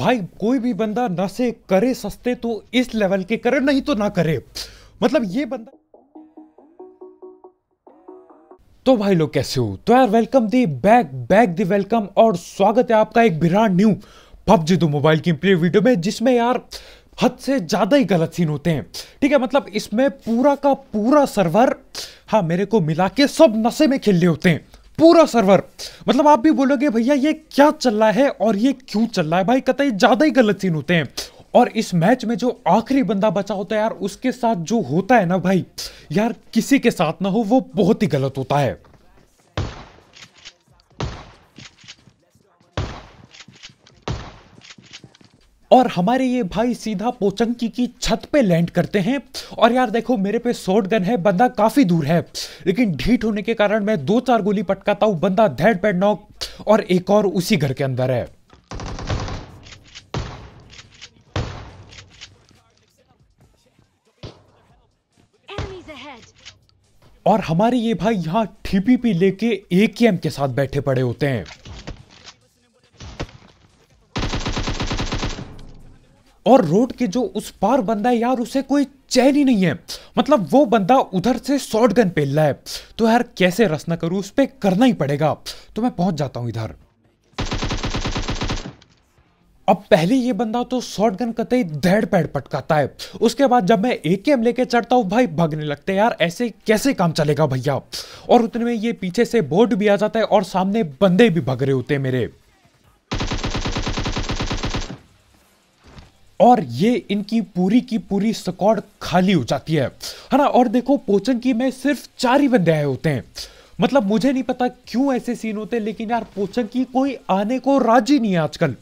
भाई कोई भी बंदा नशे करे सस्ते तो इस लेवल के करे नहीं तो ना करे मतलब ये बंदा तो भाई लोग कैसे हो तो यार welcome the back back the welcome और स्वागत है आपका एक विराट न्यू पबजी दो मोबाइल की प्ले वीडियो में जिसमें यार हद से ज़्यादा ही गलत सीन होते हैं ठीक है मतलब इसमें पूरा का पूरा सर्वर हाँ मेरे को मिला के सब नशे में खेल रहे होते हैं पूरा सर्वर मतलब आप भी बोलोगे भैया ये क्या चल रहा है और ये क्यों चल रहा है भाई कतई ज़्यादा ही गलत सीन होते हैं और इस मैच में जो आखिरी बंदा बचा होता है यार उसके साथ जो होता है ना भाई यार किसी के साथ ना हो वो बहुत ही गलत होता है और हमारे ये भाई सीधा पोचंकी की छत पे लैंड करते हैं और यार देखो मेरे पे शॉर्ट गन है बंदा काफ़ी दूर है लेकिन ढीठ होने के कारण मैं दो चार गोली पटकाता हूँ बंदा धैड पैड नॉक और एक और उसी घर के अंदर है और हमारे ये भाई यहाँ ठीपी पी लेके एकेएम के साथ बैठे पड़े होते हैं और रोड के जो उस पार बंदा है यार उसे कोई चैन ही नहीं है मतलब वो बंदा उधर से शॉर्ट गन पेल रहा है तो यार कैसे रसना करूं उस पर करना ही पड़ेगा तो मैं पहुंच जाता हूं इधर अब पहले ये बंदा तो शॉर्ट गन कतई धैड़ पैड पटकाता है उसके बाद जब मैं ए के एम लेके चढ़ता हूँ भाई भगने लगते यार ऐसे कैसे काम चलेगा भैया और उतने में ये पीछे से बोर्ड भी आ जाता है और सामने बंदे भी भग रहे होते हैं मेरे और ये इनकी पूरी की पूरी स्कॉड खाली हो जाती है है ना और देखो पोचंकी में सिर्फ चार ही बंदे आए होते हैं मतलब मुझे नहीं पता क्यों ऐसे सीन होते हैं लेकिन यार पोचंकी कोई आने को राजी नहीं है आजकल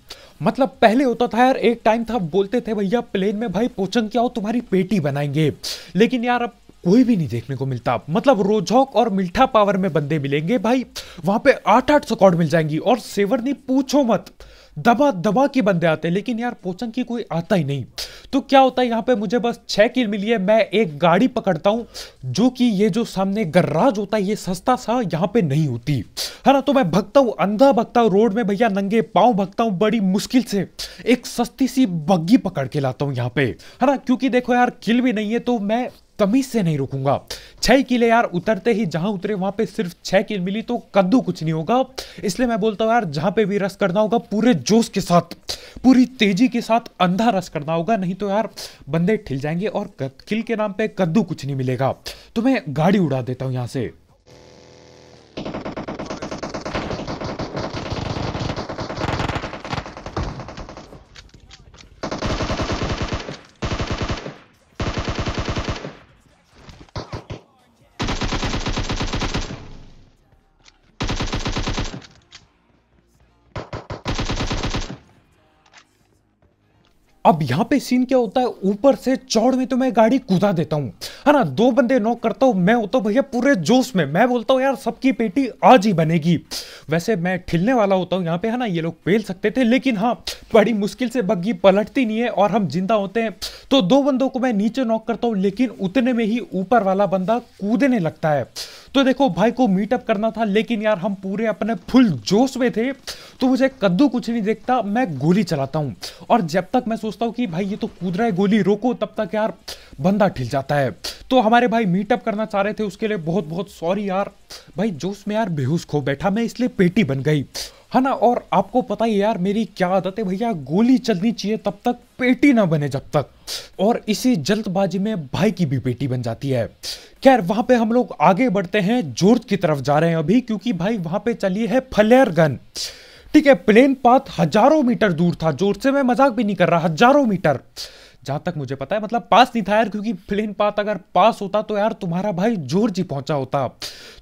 मतलब पहले होता था यार एक टाइम था बोलते थे भैया प्लेन में भाई पोचंकी आओ तुम्हारी पेटी बनाएंगे लेकिन यार अब कोई भी नहीं देखने को मिलता मतलब रोजौक और मिल्ठा पावर में बंदे मिलेंगे भाई वहां पे आठ आठ सकॉर्ड मिल जाएंगी और सेवर नहीं पूछो मत दबा दबा के बंदे आते हैं लेकिन यार पोचंग की कोई आता ही नहीं तो क्या होता है यहाँ पे मुझे बस छः किल मिली है मैं एक गाड़ी पकड़ता हूँ जो कि ये जो सामने गर्राज होता है ये सस्ता सा यहाँ पे नहीं होती है ना तो मैं भगता हूँ अंधा भगता हूँ रोड में भैया नंगे पाँव भगता हूँ बड़ी मुश्किल से एक सस्ती सी बग्गी पकड़ के लाता हूँ यहाँ पे है ना क्योंकि देखो यार किल भी नहीं है तो मैं तमीज से नहीं रुकूंगा छह किले यार उतरते ही जहां उतरे वहां पे सिर्फ छह किल मिली तो कद्दू कुछ नहीं होगा इसलिए मैं बोलता हूँ यार जहां पे भी रस करना होगा पूरे जोश के साथ पूरी तेजी के साथ अंधा रस करना होगा नहीं तो यार बंदे ठिल जाएंगे और किल के नाम पे कद्दू कुछ नहीं मिलेगा तो मैं गाड़ी उड़ा देता हूँ यहाँ से अब यहां पे सीन क्या होता है ऊपर से चौड़ में तो मैं गाड़ी कूदा देता हूं है ना दो बंदे नॉक करता हूं मैं होता भैया पूरे जोश में मैं बोलता हूं यार सबकी पेटी आज ही बनेगी वैसे मैं ठिलने वाला होता हूँ यहाँ पे है ना ये लोग पेल सकते थे लेकिन हाँ बड़ी मुश्किल से बग्घी पलटती नहीं है और हम जिंदा होते हैं तो दो बंदों को मैं नीचे नॉक करता हूं लेकिन उतने में ही ऊपर वाला बंदा कूदने लगता है तो देखो भाई को मीटअप करना था लेकिन यार हम पूरे अपने फुल जोश में थे तो मुझे कद्दू कुछ नहीं देखता मैं गोली चलाता हूँ और जब तक मैं सोचता हूँ कि भाई ये तो कूद रहा है गोली रोको तब तक यार बंदा ठिल जाता है तो हमारे भाई मीटअप करना चाह रहे थे उसके लिए बहुत बहुत सॉरी यार भाई जोश में यार बेहूस खो बैठा मैं इसलिए पेटी बन गई है हाँ ना और आपको पता ही यार मेरी क्या आदत है भैया गोली चलनी चाहिए तब तक पेटी ना बने जब तक और इसी जल्दबाजी में भाई की भी पेटी बन जाती है खैर वहां पे हम लोग आगे बढ़ते हैं जोर्ज की तरफ जा रहे हैं अभी क्योंकि भाई वहां पे चली है फलेर गन ठीक है प्लेन पाथ हजारों मीटर दूर था जोर से मैं मजाक भी नहीं कर रहा हजारों मीटर जहां तक मुझे पता है मतलब पास नहीं था यार क्योंकि प्लेन पाथ अगर पास होता तो यार तुम्हारा भाई जोर जी पहुंचा होता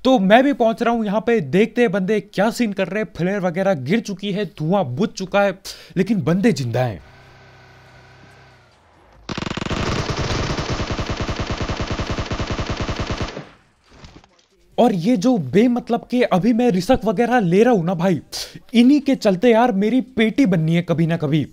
तो मैं भी पहुंच रहा हूं यहाँ पे देखते हैं बंदे क्या सीन कर रहे हैं फ्लेयर वगैरह गिर चुकी है धुआं बुझ चुका है लेकिन बंदे जिंदा हैं और ये जो बेमतलब के अभी मैं रिसक वगैरह ले रहा हूं ना भाई इन्हीं के चलते यार मेरी पेटी बननी है कभी ना कभी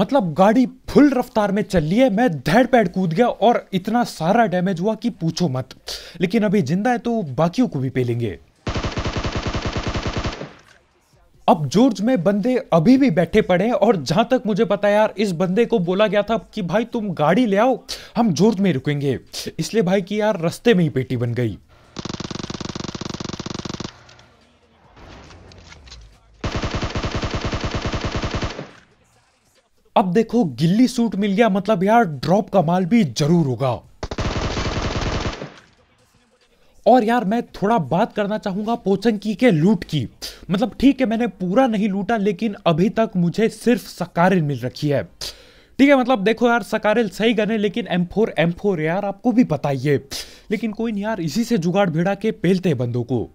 मतलब गाड़ी फुल रफ्तार में चल रही है मैं धैड़ पैड कूद गया और इतना सारा डैमेज हुआ कि पूछो मत लेकिन अभी जिंदा है तो बाकियों को भी पेलेंगे अब जॉर्ज में बंदे अभी भी बैठे पड़े हैं और जहां तक मुझे पता यार इस बंदे को बोला गया था कि भाई तुम गाड़ी ले आओ हम जॉर्ज में रुकेंगे इसलिए भाई की यार रस्ते में ही पेटी बन गई अब देखो गिल्ली सूट मिल गया मतलब यार ड्रॉप का माल भी जरूर होगा और यार मैं थोड़ा बात करना चाहूंगा पोचंकी के लूट की मतलब ठीक है मैंने पूरा नहीं लूटा लेकिन अभी तक मुझे सिर्फ सकारिल मिल रखी है ठीक है मतलब देखो यार सकारिल सही गने लेकिन एम फोर एम फोर यार आपको भी बताइए लेकिन कोई नहीं यार इसी से जुगाड़ भिड़ा के पेलते बंदों को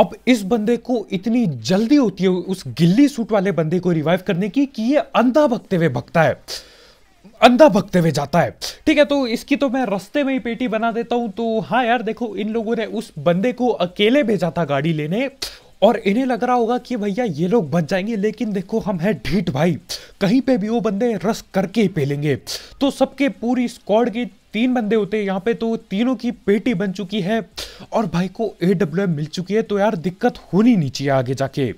अब इस बंदे को इतनी जल्दी होती है उस गिल्ली सूट वाले बंदे को रिवाइव करने की कि ये अंधा भगते हुए भगता है अंधा भगते हुए जाता है ठीक है तो इसकी तो मैं रस्ते में ही पेटी बना देता हूं तो हाँ यार देखो इन लोगों ने उस बंदे को अकेले भेजा था गाड़ी लेने और इन्हें लग रहा होगा कि भैया ये लोग बच जाएंगे लेकिन देखो हम हैं ढीठ भाई कहीं पे भी वो बंदे रस करके ही पेलेंगे तो सबके पूरी स्क्वाड की तीन बंदे होते हैं यहाँ पे तो तीनों की पेटी बन चुकी है और भाई को ए डब्ल्यू एम मिल चुकी है तो यार दिक्कत होनी नहीं चाहिए आगे जाके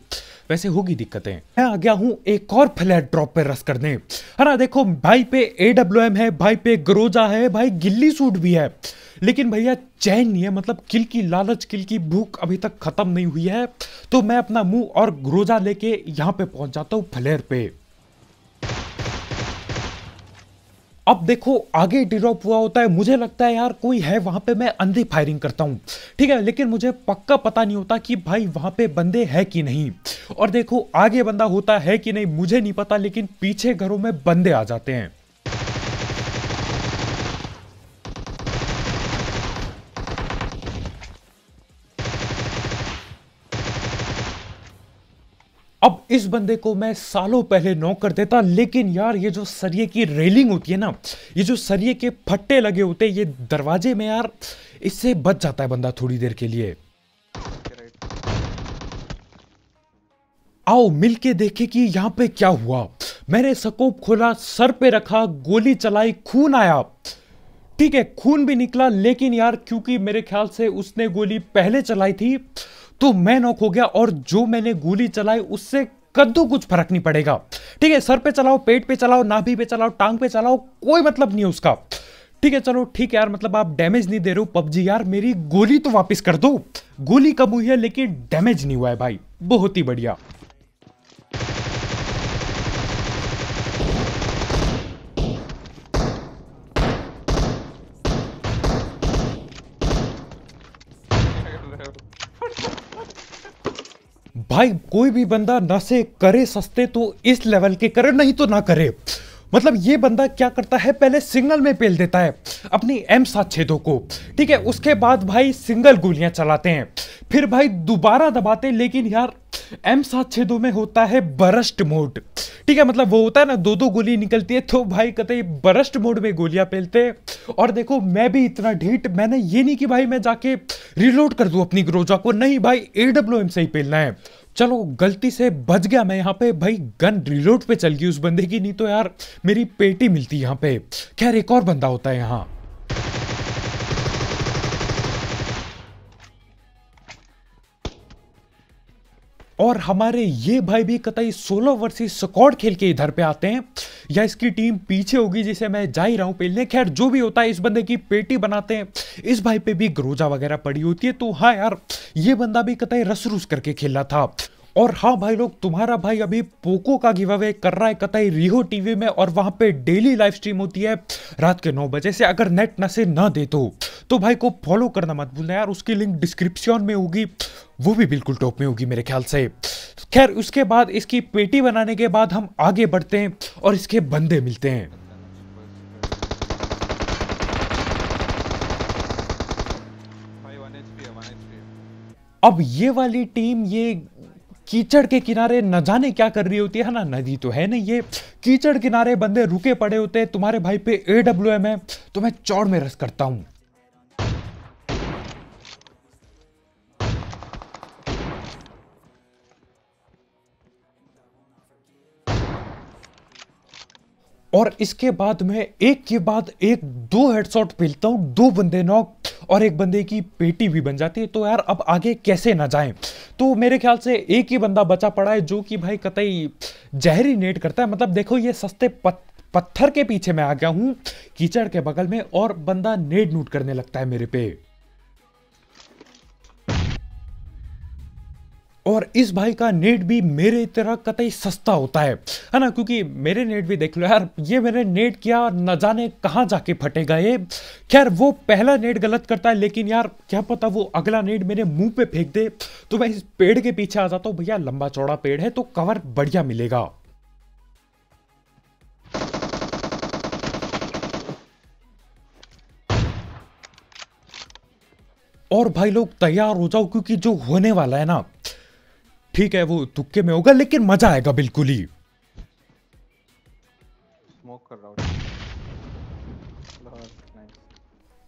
वैसे होगी दिक्कतें मैं आ गया हूँ एक और फ्लैट ड्रॉप पे रस करने है ना देखो भाई पे ए डब्ल्यू एम है भाई पे ग्रोजा है भाई गिल्ली सूट भी है लेकिन भैया चैन नहीं है मतलब किल की लालच किल की भूख अभी तक खत्म नहीं हुई है तो मैं अपना मुंह और ग्रोजा लेके यहाँ पे पहुंच जाता हूँ फ्लेयर पे अब देखो आगे ड्रॉप हुआ होता है मुझे लगता है यार कोई है वहां पे मैं अंधी फायरिंग करता हूँ ठीक है लेकिन मुझे पक्का पता नहीं होता कि भाई वहां पे बंदे है कि नहीं और देखो आगे बंदा होता है कि नहीं मुझे नहीं पता लेकिन पीछे घरों में बंदे आ जाते हैं अब इस बंदे को मैं सालों पहले नॉक कर देता लेकिन यार ये जो सरिये की रेलिंग होती है ना ये जो सरिये के फट्टे लगे होते हैं ये दरवाजे में यार इससे बच जाता है बंदा थोड़ी देर के लिए आओ मिलके देखे कि यहां पे क्या हुआ मैंने सकोप खोला सर पे रखा गोली चलाई खून आया ठीक है खून भी निकला लेकिन यार क्योंकि मेरे ख्याल से उसने गोली पहले चलाई थी तो मैं नॉक हो गया और जो मैंने गोली चलाई उससे कद्दू कुछ फर्क नहीं पड़ेगा ठीक है सर पे चलाओ पेट पे चलाओ नाभी पे चलाओ टांग पे चलाओ कोई मतलब नहीं उसका ठीक है चलो ठीक है यार मतलब आप डैमेज नहीं दे रहे हो पबजी यार मेरी गोली तो वापस कर दो गोली कम हुई है लेकिन डैमेज नहीं हुआ है भाई बहुत ही बढ़िया भाई कोई भी बंदा से करे सस्ते तो इस लेवल के करे नहीं तो ना करे मतलब ये बंदा क्या करता है पहले सिग्नल में पेल देता है अपनी एम सात छेदों को ठीक है उसके बाद भाई सिंगल गोलियां चलाते हैं फिर भाई दोबारा दबाते लेकिन यार एम सात छेदों में होता है बरस्ट मोड ठीक है मतलब वो होता है ना दो दो गोली निकलती है तो भाई कहते बरस्ट मोड में गोलियां पेलते हैं और देखो मैं भी इतना ढीठ मैंने ये नहीं कि भाई मैं जाके रिलोड कर दूं अपनी ग्रोजा को नहीं भाई ए से ही पेलना है चलो गलती से बच गया मैं यहाँ पे भाई गन रिलोड पे चल गई उस बंदे की नहीं तो यार मेरी पेटी मिलती यहाँ पे खैर एक और बंदा होता है यहाँ और हमारे ये भाई भी कतई सोलो वर्सेस स्कॉड खेल के इधर पे आते हैं या इसकी टीम पीछे होगी जिसे मैं जा ही रहा हूँ पहले खैर जो भी होता है इस बंदे की पेटी बनाते हैं इस भाई पे भी ग्रोजा वगैरह पड़ी होती है तो हाँ यार ये बंदा भी कतई रस रूस करके खेला था और हाँ भाई लोग तुम्हारा भाई अभी पोको का गिव अवे कर रहा है कतई रिहो टीवी में और वहां पे डेली लाइव स्ट्रीम होती है रात के नौ बजे से अगर नेट न से ना दे तो, तो भाई को फॉलो करना मत भूलना यार उसकी लिंक डिस्क्रिप्शन में होगी वो भी बिल्कुल टॉप में होगी मेरे ख्याल से खैर उसके बाद इसकी पेटी बनाने के बाद हम आगे बढ़ते हैं और इसके बंदे मिलते हैं अब ये वाली टीम ये कीचड़ के किनारे न जाने क्या कर रही होती है ना नदी तो है नहीं ये कीचड़ किनारे बंदे रुके पड़े होते हैं तुम्हारे भाई पे ए डब्ल्यू एम है तो मैं चौड़ में रस करता हूं और इसके बाद मैं एक के बाद एक दो हेडशॉट पीलता हूं दो बंदे नॉक और एक बंदे की पेटी भी बन जाती है तो यार अब आगे कैसे ना जाए तो मेरे ख्याल से एक ही बंदा बचा पड़ा है जो कि भाई कतई जहरी नेट करता है मतलब देखो ये सस्ते पत, पत्थर के पीछे मैं आ गया हूँ कीचड़ के बगल में और बंदा नेट नूट करने लगता है मेरे पे और इस भाई का नेट भी मेरे तरह कतई सस्ता होता है है ना क्योंकि मेरे नेट भी देख लो यार ये मैंने नेट किया न जाने कहाँ जाके फटेगा ये खैर वो पहला नेट गलत करता है लेकिन यार क्या पता वो अगला नेट मेरे मुंह पे फेंक दे तो मैं इस पेड़ के पीछे आ जाता हूँ भैया लंबा चौड़ा पेड़ है तो कवर बढ़िया मिलेगा और भाई लोग तैयार हो जाओ क्योंकि जो होने वाला है ना ठीक है वो तुक्के में होगा लेकिन मजा आएगा बिल्कुल ही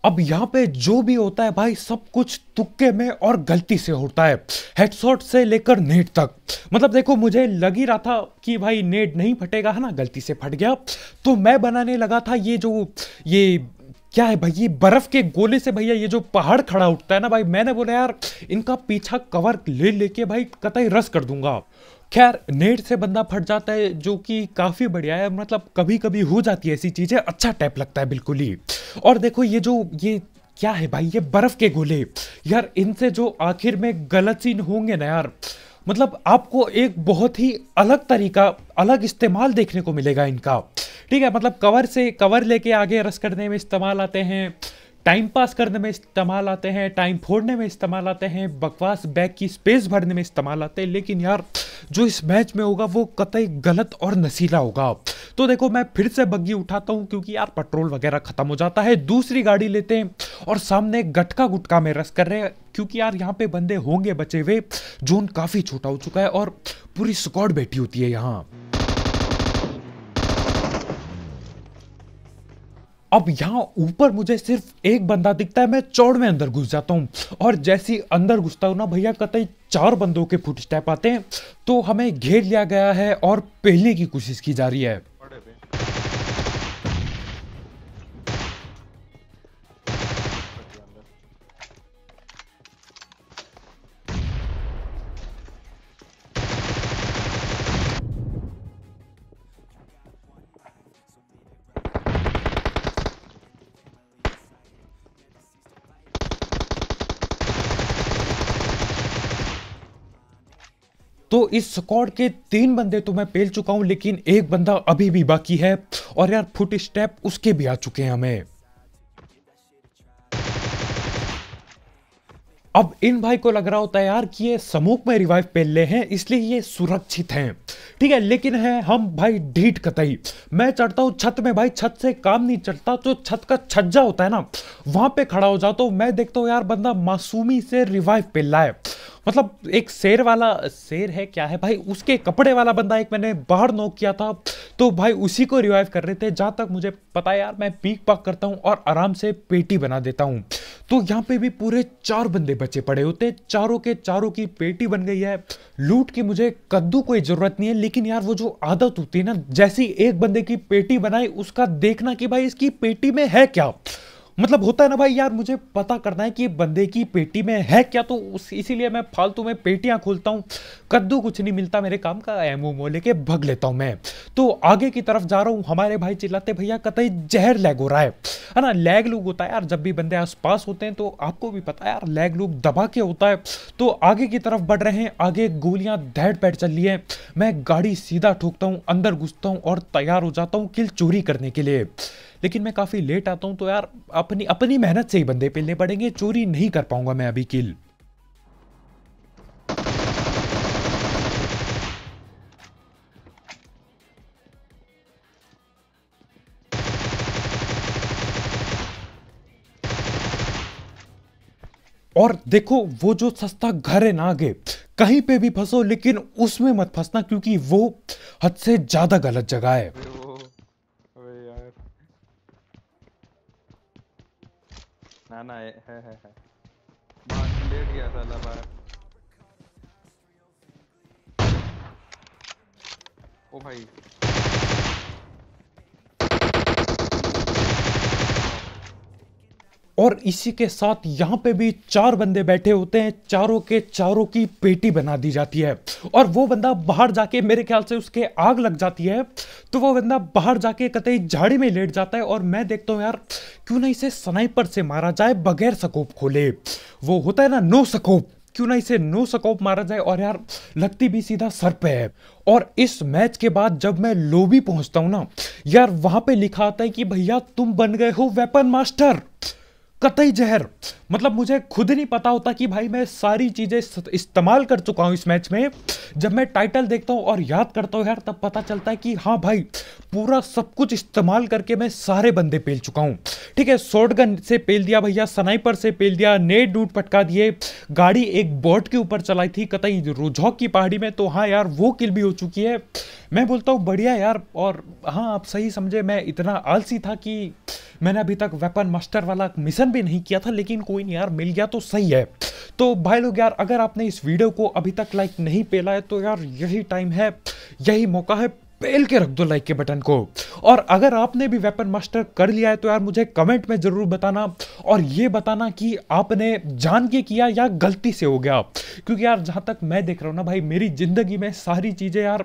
अब यहाँ पे जो भी होता है भाई सब कुछ तुक्के में और गलती से होता है हेडशॉट से लेकर नेट तक मतलब देखो मुझे लग ही रहा था कि भाई नेट नहीं फटेगा है ना गलती से फट गया तो मैं बनाने लगा था ये जो ये क्या है भाई ये बर्फ के गोले से भैया ये जो पहाड़ खड़ा उठता है ना भाई मैंने बोला यार इनका पीछा कवर ले लेके भाई कतई रस कर दूंगा खैर नेट से बंदा फट जाता है जो कि काफ़ी बढ़िया है मतलब कभी कभी हो जाती है ऐसी चीज़ें अच्छा टैप लगता है बिल्कुल ही और देखो ये जो ये क्या है भाई ये बर्फ़ के गोले यार इनसे जो आखिर में गलत सीन होंगे ना यार मतलब आपको एक बहुत ही अलग तरीका अलग इस्तेमाल देखने को मिलेगा इनका ठीक है मतलब कवर से कवर लेके आगे रस करने में इस्तेमाल आते हैं टाइम पास करने में इस्तेमाल आते हैं टाइम फोड़ने में इस्तेमाल आते हैं बकवास बैग की स्पेस भरने में इस्तेमाल आते हैं लेकिन यार जो इस मैच में होगा वो कतई गलत और नसीला होगा तो देखो मैं फिर से बग्गी उठाता हूँ क्योंकि यार पेट्रोल वगैरह खत्म हो जाता है दूसरी गाड़ी लेते हैं और सामने गटका गुटका में रस कर रहे हैं क्योंकि यार यहाँ पे बंदे होंगे बचे हुए जोन काफ़ी छोटा हो चुका है और पूरी स्कॉड बैठी होती है यहाँ अब यहाँ ऊपर मुझे सिर्फ एक बंदा दिखता है मैं चौड़ में अंदर घुस जाता हूँ और जैसे ही अंदर घुसता हूँ ना भैया कतई चार बंदों के फुट स्टेप आते हैं तो हमें घेर लिया गया है और पहले की कोशिश की जा रही है तो इस स्कॉड के तीन बंदे तो मैं पेल चुका हूं लेकिन एक बंदा अभी भी बाकी है और यार फुट स्टेप उसके भी आ चुके हैं हमें अब इन भाई को लग रहा होता है यार कि ये समूह में रिवाइव पहले हैं इसलिए ये सुरक्षित हैं ठीक है लेकिन है हम भाई ढीठ कतई मैं चढ़ता हूँ छत में भाई छत से काम नहीं चढ़ता तो छत का छज्जा होता है ना वहाँ पे खड़ा हो जाता हूँ मैं देखता हूँ यार बंदा मासूमी से रिवाइव पहला है मतलब एक शेर वाला शेर है क्या है भाई उसके कपड़े वाला बंदा एक मैंने बाहर नोक किया था तो भाई उसी को रिवाइव कर रहे थे जहाँ तक मुझे पता है यार मैं पीक पाक करता हूँ और आराम से पेटी बना देता हूँ तो यहाँ पे भी पूरे चार बंदे बचे पड़े होते हैं चारों के चारों की पेटी बन गई है लूट की मुझे कद्दू कोई ज़रूरत नहीं है लेकिन यार वो जो आदत होती है ना जैसी एक बंदे की पेटी बनाई उसका देखना कि भाई इसकी पेटी में है क्या मतलब होता है ना भाई यार मुझे पता करना है कि बंदे की पेटी में है क्या तो उस इसीलिए मैं फालतू में पेटियां खोलता हूँ कद्दू कुछ नहीं मिलता मेरे काम का एमओ मो लेके भग लेता हूँ मैं तो आगे की तरफ जा रहा हूँ हमारे भाई चिल्लाते भैया कतई जहर लैग हो रहा है है ना लैग लूग होता है यार जब भी बंदे आसपास होते हैं तो आपको भी पता है यार लैग लूग दबा के होता है तो आगे की तरफ बढ़ रहे हैं आगे गोलियां धैड़ पैट चल रही है मैं गाड़ी सीधा ठोकता हूँ अंदर घुसता हूँ और तैयार हो जाता हूँ किल चोरी करने के लिए लेकिन मैं काफ़ी लेट आता हूं तो यार अपनी अपनी मेहनत से ही बंदे पिलने पड़ेंगे चोरी नहीं कर पाऊंगा मैं अभी किल और देखो वो जो सस्ता घर है ना आगे कहीं पे भी फंसो लेकिन उसमें मत फंसना क्योंकि वो हद से ज्यादा गलत जगह है ना ना है है है, है। लेट गया साला बाहर ओ भाई और इसी के साथ यहाँ पे भी चार बंदे बैठे होते हैं चारों के चारों की पेटी बना दी जाती है और वो बंदा बाहर जाके मेरे ख्याल से उसके आग लग जाती है तो वो बंदा बाहर जाके कतई झाड़ी में लेट जाता है और मैं देखता हूँ यार क्यों ना इसे स्नाइपर से मारा जाए बगैर सकोप खोले वो होता है ना नो सकोप क्यों ना इसे नो सकोप मारा जाए और यार लगती भी सीधा सर पे है और इस मैच के बाद जब मैं लोबी पहुंचता हूं ना यार वहां पे लिखा आता है कि भैया तुम बन गए हो वेपन मास्टर कतई जहर मतलब मुझे खुद नहीं पता होता कि भाई मैं सारी चीज़ें इस्तेमाल कर चुका हूँ इस मैच में जब मैं टाइटल देखता हूँ और याद करता हूँ यार तब पता चलता है कि हाँ भाई पूरा सब कुछ इस्तेमाल करके मैं सारे बंदे पेल चुका हूँ ठीक है गन से पेल दिया भैया स्नाइपर से पेल दिया नेट डूट पटका दिए गाड़ी एक बोट के ऊपर चलाई थी कतई रुझौक की पहाड़ी में तो हाँ यार वो किल भी हो चुकी है मैं बोलता हूँ बढ़िया यार और हाँ आप सही समझे मैं इतना आलसी था कि मैंने अभी तक वेपन मास्टर वाला मिशन भी नहीं किया था लेकिन कोई नहीं यार मिल गया तो सही है तो भाई लोग यार अगर आपने इस वीडियो को अभी तक लाइक नहीं पेला है तो यार यही टाइम है यही मौका है पेल के रख दो लाइक के बटन को और अगर आपने भी वेपन मास्टर कर लिया है तो यार मुझे कमेंट में ज़रूर बताना और ये बताना कि आपने जान के किया या गलती से हो गया क्योंकि यार जहाँ तक मैं देख रहा हूँ ना भाई मेरी ज़िंदगी में सारी चीज़ें यार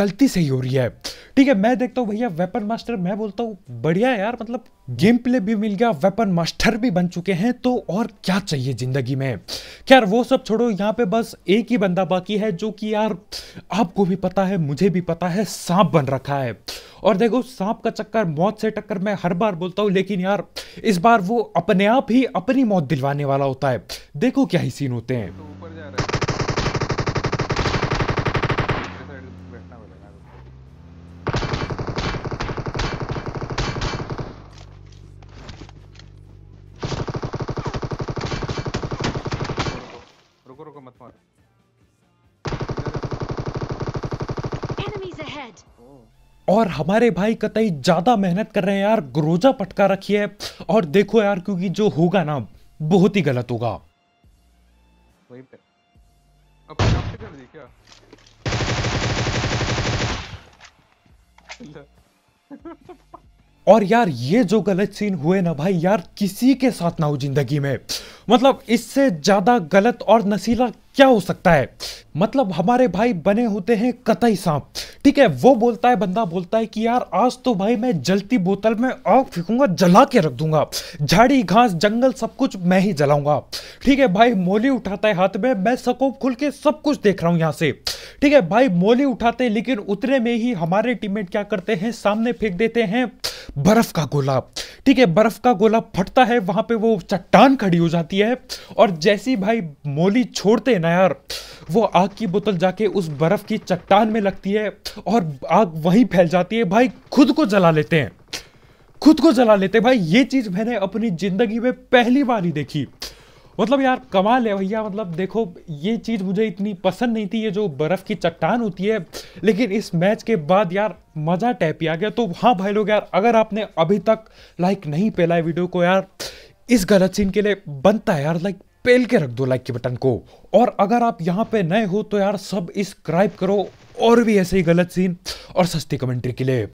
गलती से ही हो रही है ठीक है मैं देखता हूँ भैया वेपन मास्टर मैं बोलता हूँ बढ़िया यार मतलब गेम प्ले भी मिल गया वेपन मास्टर भी बन चुके हैं तो और क्या चाहिए ज़िंदगी में खैर वो सब छोड़ो यहाँ पे बस एक ही बंदा बाकी है जो कि यार आपको भी पता है मुझे भी पता है सांप बन रखा है और देखो सांप का चक्कर मौत से टक्कर मैं हर बार बोलता हूँ लेकिन यार इस बार वो अपने आप ही अपनी मौत दिलवाने वाला होता है देखो क्या ही सीन होते हैं और हमारे भाई कतई ज़्यादा मेहनत कर रहे हैं यार ग्रोजा पटका रखी है और देखो यार क्योंकि जो होगा ना बहुत ही गलत होगा और यार ये जो गलत सीन हुए ना भाई यार किसी के साथ ना हो जिंदगी में मतलब इससे ज्यादा गलत और नसीला क्या हो सकता है मतलब हमारे भाई बने होते हैं कतई सांप ठीक है वो बोलता है बंदा बोलता है कि यार आज तो भाई मैं जलती बोतल में आग फेंकूंगा जला के रख दूंगा झाड़ी घास जंगल सब कुछ मैं ही जलाऊंगा ठीक है भाई मोली उठाता है हाथ में मैं सकोप खुल के सब कुछ देख रहा हूँ यहाँ से ठीक है भाई मोली उठाते हैं लेकिन उतने में ही हमारे टीममेट क्या करते हैं सामने फेंक देते हैं बर्फ का गोला ठीक है बर्फ का गोला फटता है वहां पे वो चट्टान खड़ी हो जाती है और जैसी भाई मोली छोड़ते हैं ना करना यार वो आग की बोतल जाके उस बर्फ़ की चट्टान में लगती है और आग वहीं फैल जाती है भाई खुद को जला लेते हैं खुद को जला लेते हैं भाई ये चीज़ मैंने अपनी ज़िंदगी में पहली बार ही देखी मतलब यार कमाल है भैया मतलब देखो ये चीज़ मुझे इतनी पसंद नहीं थी ये जो बर्फ़ की चट्टान होती है लेकिन इस मैच के बाद यार मज़ा टैप ही आ गया तो हाँ भाई लोग यार अगर आपने अभी तक लाइक नहीं पहला है वीडियो को यार इस गलत सीन के लिए बनता है यार लाइक पेल के रख दो लाइक के बटन को और अगर आप यहाँ पे नए हो तो यार सब इस करो और भी ऐसे ही गलत सीन और सस्ती कमेंट्री के लिए